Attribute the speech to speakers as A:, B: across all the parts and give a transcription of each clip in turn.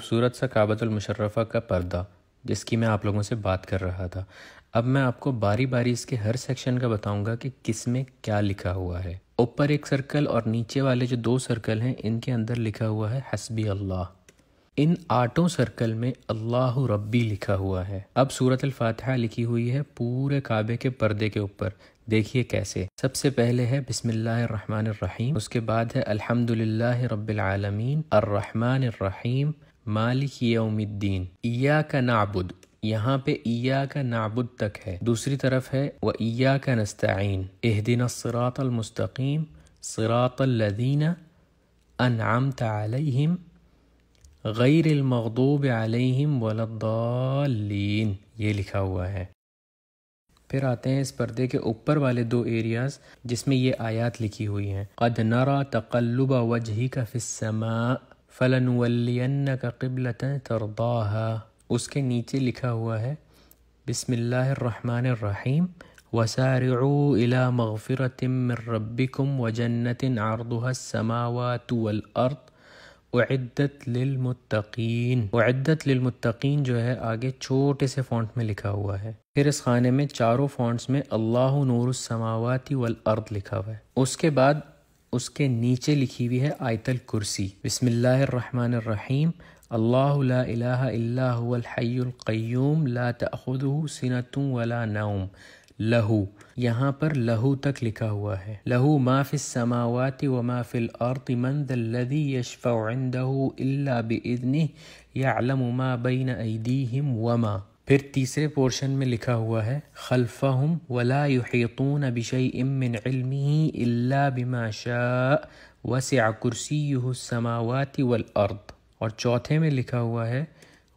A: खूबसूरत सा काबतुल मुशर्रफ़ा का पर्दा जिसकी मैं आप लोगों से बात कर रहा था अब मैं आपको बारी बारी इसके हर सेक्शन का बताऊंगा कि किस में क्या लिखा हुआ है ऊपर एक सर्कल और नीचे वाले जो दो सर्कल हैं इनके अंदर लिखा हुआ है हसबी अल्लाह इन आठों सर्कल में अल्लाह रब्बी लिखा हुआ है अब सूरत फातहा लिखी हुई है पूरे काबे के पर्दे के ऊपर देखिए कैसे सबसे पहले है बिस्मिल्लाहिर्रहमानिर्रहीम उसके बाद है अल्हम्दुलिल्लाहि रब्बिल आलमीन अर्रहमानिर्रहीम मालिक यौमिद्दीन इया का नाबुद यहाँ पे इया का नाबुद तक है दूसरी तरफ है व इया का नस्तीन एह दिन मुस्तकीम सरातलदीन अनाम गैर गैरमखूब आलिम वलद्दालीन ये लिखा हुआ है फिर आते हैं इस पर्दे के ऊपर वाले दो एरियाज जिसमें ये आयात लिखी हुई हैं कद नरा तकल्लुबा वजही का फिसमा फ़लन वल्यन्न का कबलत तरदाहा उसके नीचे लिखा हुआ है बसमीम वसार इला मगफ़रत रबिकम व जन्नत आरदुहसमावत वर्द वद्दत लमतकीन वद्दत लमतकीन जो है आगे छोटे से फ़ॉन्ट में लिखा हुआ है फिर इस खाने में चारों फ़ॉन्ट्स में अल्लाह नूरसमावती वर्द लिखा हुआ है उसके बाद اس کے نیچے لکھی ہوئی ہے آیت الکرسی بسم اللہ الرحمن الرحیم اللہ لا الہ الا هو الحی القیوم لا تأخذه سنة ولا نوم لہو یہاں پر لہو تک لکھا ہوا ہے لہو ما فی السماوات وما فی الارض من ذا الذي يشفع عنده الا باذنه يعلم ما بين ايديهم وما फिर तीसरे पोर्शन में लिखा हुआ है खलफ़ाहम वला युतून अबिशई इमिन इल्मी इल्ला बिमाशा वसा कुर्सी वल अर्द और चौथे में लिखा हुआ है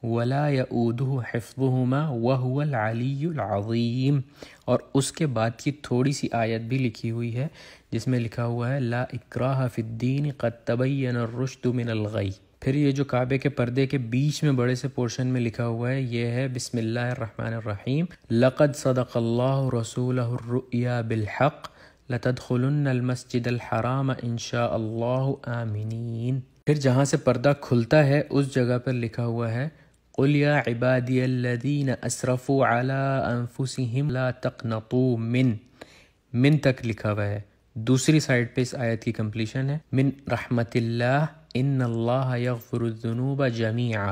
A: वला यूदू हफ्बहुमा वहल अलीम और उसके बाद की थोड़ी सी आयत भी लिखी हुई है जिसमें लिखा हुआ है ला इकरा फ़िद्दीन क़तबैन रुशद मिनलगई फिर ये जो काबे के पर्दे के बीच में बड़े से पोर्शन में लिखा हुआ है ये है बिसमीम लक़द सदक़ल्ला रसूल बिलहक़ लतदलमसजराम आमिनीन फिर जहाँ से पर्दा खुलता है उस जगह पर लिखा हुआ है कुलिया इबादीन असरफ़ु तकनतु मिन मिन तक लिखा हुआ है दूसरी साइड पे इस आयत की कंप्लीशन है मिन रहमतिल्लाह इन अल्लाह यगफ़रुद्दनूब जमीआ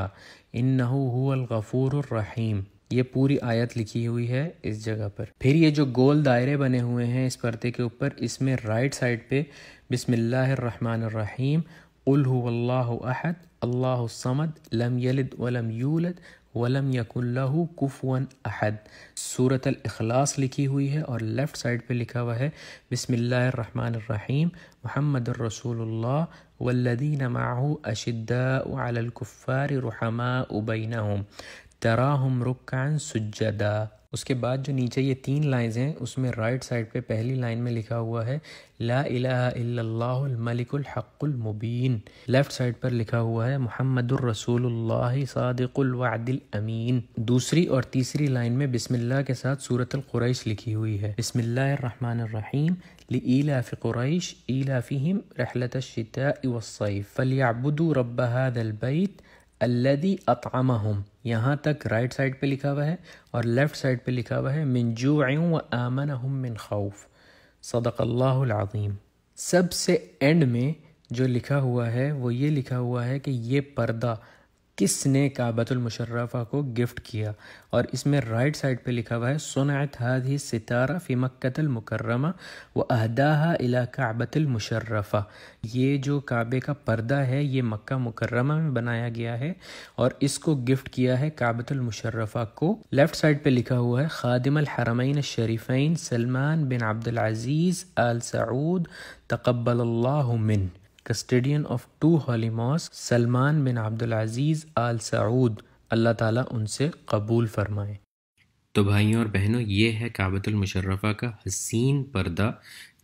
A: इन्नहूलगफ़ूररहीम ये पूरी आयत लिखी हुई है इस जगह पर फिर ये जो गोल दायरे बने हुए हैं इस पर्दे के ऊपर इसमें राइट साइड पे बिसमीम उल्हल्लाहद अल्लाह समद लम यलद वलम यूलद ولم يكن له كفوا احد سورة الاخلاص لکھی ہوئی ہے اور لیفٹ سائیڈ پہ لکھا ہوا ہے بسم الله الرحمن الرحيم محمد الرسول الله والذين معه اشداء على الكفار رحماء بينهم تراهم ركعا سجدا उसके बाद जो नीचे ये तीन लाइंस हैं उसमें राइट साइड पे पहली लाइन में लिखा हुआ है ला मुबीन लेफ़्ट साइड पर लिखा हुआ है मोहम्मद रसूलुल्लाह अमीन दूसरी और तीसरी लाइन में बिस्मिल्लाह के साथ सूरत कुरैश लिखी हुई है बिस्मिल्लाहमानीम लीला फ़ुरैश ईला फ़ीम रहलत शिता वसैफ़ फलियाबुद रब हदलबैत अल्लदी अतम यहाँ तक राइट साइड पे लिखा हुआ है और लेफ़्ट साइड पे लिखा हुआ है मिनजू व आमन हम मिन खौफ सदक़ल्लाज़ीम सबसे एंड में जो लिखा हुआ है वो ये लिखा हुआ है कि ये पर्दा किसने काबतुलमशर्रफ़ा को गिफ्ट किया और इसमें राइट साइड पे लिखा हुआ है सुनात हादी सितारा फ़ी मुकर्रमा व अहदाहा इला मुशर्रफा ये जो काबे का पर्दा है ये मक्का मुकर्रमा में बनाया गया है और इसको गिफ्ट किया है काबतुलमशर्रफ़ा को लेफ़्ट साइड पे लिखा हुआ है खादिम हरमैन शरीफ़ैन सलमान बिन अब्दुल अज़ीज़ आल सऊद तकबल्ला मिन custodian of two holy mosques Salman bin Aziz Al Saud अल्लाह ताला उनसे कबूल फरमाए तो भाइयों और बहनों ये है काबतुल मुशर्रफ़ा का हसीन पर्दा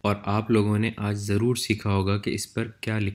A: और आप लोगों ने आज ज़रूर सीखा होगा कि इस पर क्या